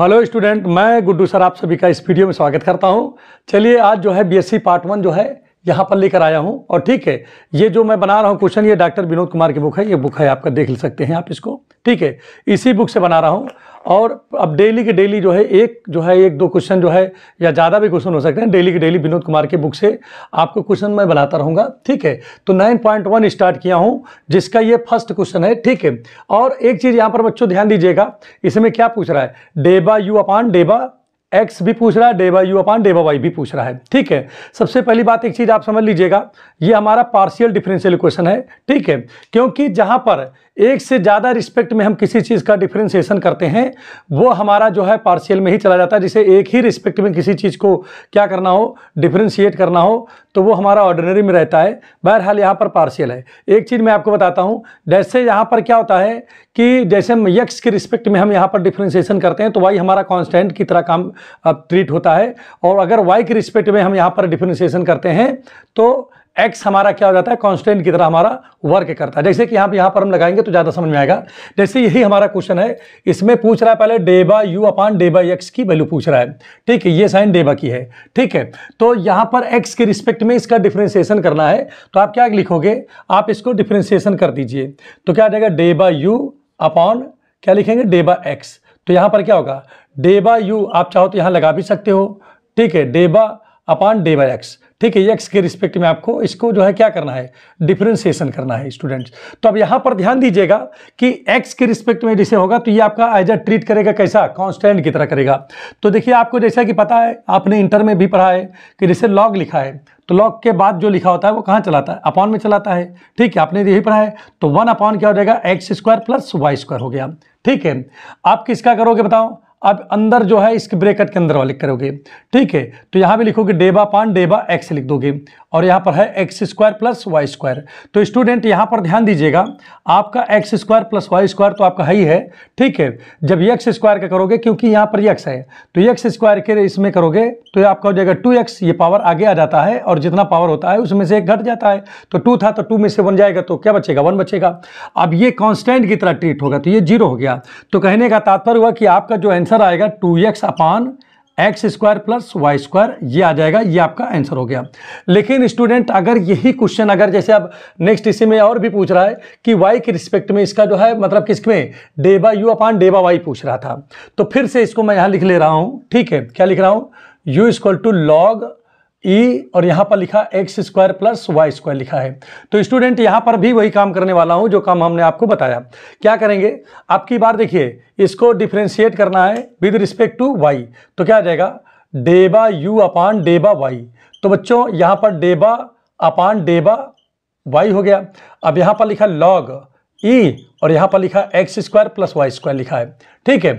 Hello student मैं Guddu sir आप सभी का इस वीडियो में स्वागत करता हूं चलिए आज जो है बीएससी पार्ट वन जो है यहां पर लेकर आया हूं और ठीक है ये जो मैं बना रहा हूं क्वेश्चन ये डॉक्टर विनोद कुमार की बुक है ये बुक है आपका देख सकते हैं आप इसको ठीक है इसी बुक से बना रहा हूँ और अब डेली के डेली जो है एक जो है एक दो क्वेश्चन जो है या ज़्यादा भी क्वेश्चन हो सकते हैं डेली के डेली विनोद कुमार के बुक से आपको क्वेश्चन मैं बनाता रहूँगा ठीक है तो 9.1 स्टार्ट किया हूँ जिसका ये फर्स्ट क्वेश्चन है ठीक है और एक चीज़ यहाँ पर बच्चों ध्यान दीजिएगा इसमें क्या पूछ रहा है डेबा यू अपान डेबा एक्स भी पूछ रहा है डेबा यू अपान डेबा वाई भी पूछ रहा है ठीक है सबसे पहली बात एक चीज़ आप समझ लीजिएगा ये हमारा पार्शियल डिफरेंशियल इक्वेशन है ठीक है क्योंकि जहाँ पर एक से ज़्यादा रिस्पेक्ट में हम किसी चीज़ का डिफ्रेंसिएशन करते हैं वो हमारा जो है पार्शियल में ही चला जाता है जिसे एक ही रिस्पेक्ट में किसी चीज़ को क्या करना हो डिफ्रेंशिएट करना हो तो वो हमारा ऑर्डिनरी में रहता है बहरहाल यहाँ पर पार्शियल है एक चीज़ मैं आपको बताता हूँ जैसे यहाँ पर क्या होता है कि जैसे हम यक्स के रिस्पेक्ट में हम यहाँ पर डिफ्रेंसिएशन करते हैं तो वाई हमारा कॉन्स्टेंट की तरह काम अब ट्रीट होता है और अगर वाई के रिस्पेक्ट में हम यहाँ पर डिफ्रेंसिएशन करते हैं तो एक्स हमारा क्या हो जाता है कॉन्स्टेंट की तरह हमारा वर्क करता है जैसे कि यहाँ पर यहाँ पर हम लगाएंगे तो ज़्यादा समझ में आएगा जैसे यही हमारा क्वेश्चन है इसमें पूछ रहा है पहले d by u upon d by x की वैल्यू पूछ रहा है ठीक है ये साइन डे की है ठीक है तो यहाँ पर एक्स के रिस्पेक्ट में इसका डिफ्रेंसिएशन करना है तो आप क्या लिखोगे आप इसको डिफ्रेंसिएशन कर दीजिए तो क्या आ जाएगा डे यू अपॉन क्या लिखेंगे डे एक्स तो यहाँ पर क्या होगा डे यू आप चाहो तो यहाँ लगा भी सकते हो ठीक है डे बा अपॉन डे एक्स ठीक है एक्स के रिस्पेक्ट में आपको इसको जो है क्या करना है डिफ्रेंसिएशन करना है स्टूडेंट्स तो अब यहाँ पर ध्यान दीजिएगा कि एक्स के रिस्पेक्ट में जैसे होगा तो ये आपका एज अ ट्रीट करेगा कैसा कॉन्स्टेंट की तरह करेगा तो देखिए आपको जैसा कि पता है आपने इंटर में भी पढ़ा है कि जैसे लॉग लिखा है तो लॉग के बाद जो लिखा होता है वो कहाँ चलाता है अपॉन में चलाता है ठीक है आपने यही पढ़ा है तो वन अपॉन क्या हो जाएगा x square plus y square हो गया ठीक है आप किसका करोगे बताओ आप अंदर जो है इसके ब्रेकेट के अंदर वाले करोगे ठीक है तो यहाँ पर लिखोगे डेबा पान डेबा एक्स लिख दोगे और यहाँ पर है x square plus y square तो स्टूडेंट यहाँ पर ध्यान दीजिएगा आपका x square plus y square तो आपका ही है ठीक है जब यक्स स्क्वायर का करोगे क्योंकि यहाँ पर यक्स है तो यक्स स्क्वायर के इसमें करोगे तो ये आपका हो जाएगा टू एक्स ये पावर आगे आ जाता है और जितना पावर होता है उसमें से एक घट जाता है तो टू था तो टू में से वन जाएगा तो क्या बचेगा वन बचेगा अब ये कॉन्स्टेंट की तरह ट्रीट होगा तो ये जीरो हो गया तो कहने का तात्पर्य हुआ कि आपका जो आंसर आएगा two x upon x square plus y square ये आ जाएगा ये आपका आंसर हो गया लेकिन स्टूडेंट अगर यही क्वेश्चन अगर जैसे अब नेक्स्ट इसी में और भी पूछ रहा है कि वाई के रिस्पेक्ट में इसका जो है मतलब किसमें डेबा यू अपान डेबा वाई पूछ रहा था तो फिर से इसको मैं यहाँ लिख ले रहा हूँ ठीक है क्या लिख रहा हूँ u equal to log e और यहाँ पर लिखा x square plus y square लिखा है तो स्टूडेंट यहाँ पर भी वही काम करने वाला हूँ जो काम हमने आपको बताया क्या करेंगे आपकी बार देखिए इसको डिफ्रेंशिएट करना है विद रिस्पेक्ट टू वाई तो क्या आ जाएगा डेबा यू अपान डेबा वाई तो बच्चों यहाँ पर डेबा अपान डेबा वाई हो गया अब यहाँ पर लिखा लॉग ई और यहां पर लिखा x square plus y square लिखा है ठीक है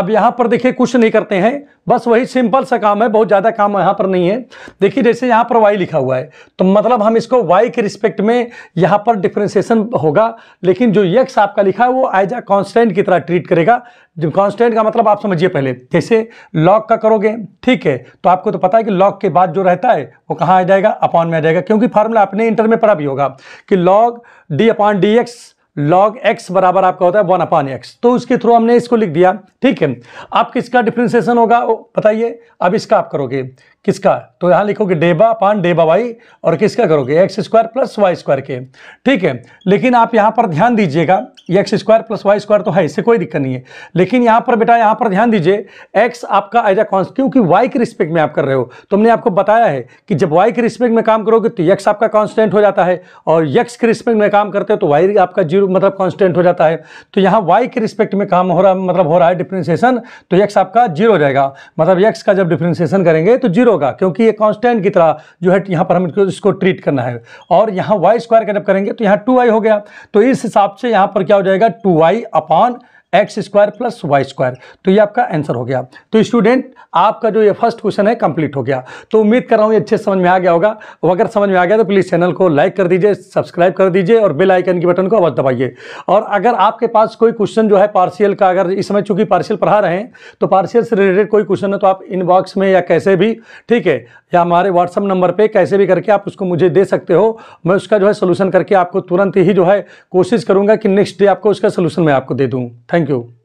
अब यहां पर देखिए कुछ नहीं करते हैं बस वही सिंपल सा काम है बहुत ज़्यादा काम यहां पर नहीं है देखिए जैसे यहां पर वाई लिखा हुआ है तो मतलब हम इसको वाई के रिस्पेक्ट में यहां पर डिफ्रेंसिएशन होगा लेकिन जो यक्स आपका लिखा है वो एज अ कॉन्स्टेंट की तरह ट्रीट करेगा जो कॉन्स्टेंट का मतलब आप समझिए पहले जैसे लॉक का करोगे ठीक है तो आपको तो पता है कि लॉक के बाद जो रहता है वो कहाँ आ जाएगा अपॉन में आ जाएगा क्योंकि फार्मूला आपने इंटर में पढ़ा भी होगा कि log d upon d x log x बराबर आपका होता है वन अपान एक्स तो उसके थ्रू हमने इसको लिख दिया ठीक है अब किसका डिफ्रेंसिएशन होगा बताइए अब इसका आप करोगे किसका तो यहां लिखोगे डेबा पान डेबा वाई और किसका करोगे x square plus y square के ठीक है लेकिन आप यहां पर ध्यान दीजिएगा x square plus y square तो है इससे कोई दिक्कत नहीं है लेकिन यहां पर बेटा यहां पर ध्यान दीजिए एक्स आपका एज अ क्योंकि वाई के रिस्पेक्ट में आप कर रहे हो तुमने तो आपको बताया है कि जब वाई के रिस्पेक्ट में काम करोगे तो यक्स आपका कॉन्स्टेंट हो जाता है और यक्स के रिस्पेक्ट में काम करते हो तो वाई आपका जीरो मतलब कॉन्स्टेंट हो जाता है तो यहाँ वाई के रिस्पेक्ट में काम हो रहा मतलब हो रहा है डिफ्रेंसिएशन तो यक्स आपका जीरो हो जाएगा मतलब यक्स का जब डिफ्रेंसिएशन करेंगे तो जीरो जीरो होगा क्योंकि ये कांस्टेंट की तरह जो है यहाँ पर हम इसको, इसको ट्रीट करना है और यहाँ वाई स्क्वायर का जब करेंगे तो यहाँ टू वाई हो गया तो इस हिसाब से यहाँ पर क्या हो जाएगा two y upon x square plus y square तो ये आपका आंसर हो गया तो स्टूडेंट आपका जो ये फर्स्ट क्वेश्चन है कंप्लीट हो गया तो उम्मीद कर रहा हूँ ये अच्छे समझ में आ गया होगा अगर समझ में आ गया तो प्लीज़ चैनल को लाइक कर दीजिए सब्सक्राइब कर दीजिए और बेल आइकन के बटन को अवश्य दबाइए और अगर आपके पास कोई क्वेश्चन जो है पार्सियल का अगर इस समय चूंकि पार्सियल पढ़ा रहे हैं तो पार्सियल से रिलेटेड कोई क्वेश्चन है तो आप इनबॉक्स में या कैसे भी ठीक है या हमारे व्हाट्सअप नंबर पर कैसे भी करके आप उसको मुझे दे सकते हो मैं उसका जो है सोल्यूशन करके आपको तुरंत ही जो है कोशिश करूँगा कि नेक्स्ट डे आपको उसका सोल्यूशन मैं आपको दे दूँ थैंक Thank you.